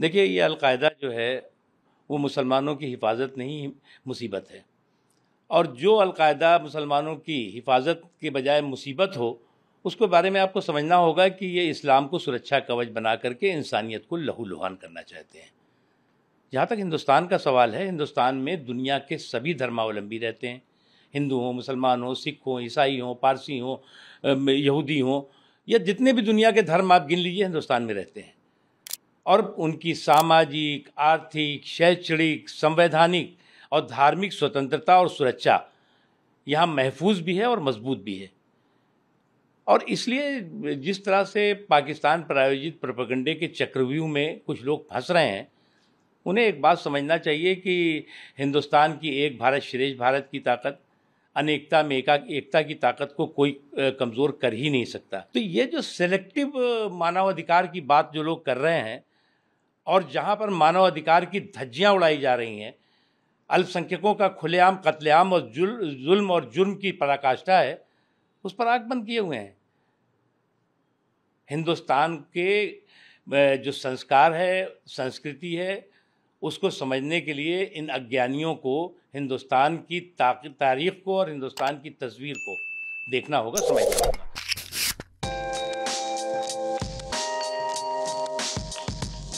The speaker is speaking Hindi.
देखिए ये अलकायदा जो है वो मुसलमानों की हिफाजत नहीं मुसीबत है और जो अलकायदा मुसलमानों की हिफाजत के बजाय मुसीबत हो उसके बारे में आपको समझना होगा कि ये इस्लाम को सुरक्षा कवच बना करके इंसानियत को लहूलुहान करना चाहते हैं जहाँ तक हिंदुस्तान का सवाल है हिंदुस्तान में दुनिया के सभी धर्मावलंबी रहते हैं हिंदू हों मुसलमान हों सिख हों ईसाई हों पारसी हों यहूदी हों या जितने भी दुनिया के धर्म आप गिन लीजिए हिंदुस्तान में रहते हैं और उनकी सामाजिक आर्थिक शैक्षणिक संवैधानिक और धार्मिक स्वतंत्रता और सुरक्षा यहाँ महफूज भी है और मजबूत भी है और इसलिए जिस तरह से पाकिस्तान प्रायोजित प्रपगंडे के चक्रव्यूह में कुछ लोग फंस रहे हैं उन्हें एक बात समझना चाहिए कि हिंदुस्तान की एक भारत श्रेष्ठ भारत की ताकत अनेकता में एका एकता की ताकत को कोई कमज़ोर कर ही नहीं सकता तो ये जो सेलेक्टिव मानवाधिकार की बात जो लोग कर रहे हैं और जहाँ पर मानव अधिकार की धज्जियाँ उड़ाई जा रही हैं अल्पसंख्यकों का खुलेआम कत्लेआम और जुल्म और जुर्म की पराकाष्ठा है उस पर आग बंद किए हुए हैं हिंदुस्तान के जो संस्कार है संस्कृति है उसको समझने के लिए इन अज्ञानियों को हिंदुस्तान की तारीख को और हिंदुस्तान की तस्वीर को देखना होगा समझना होगा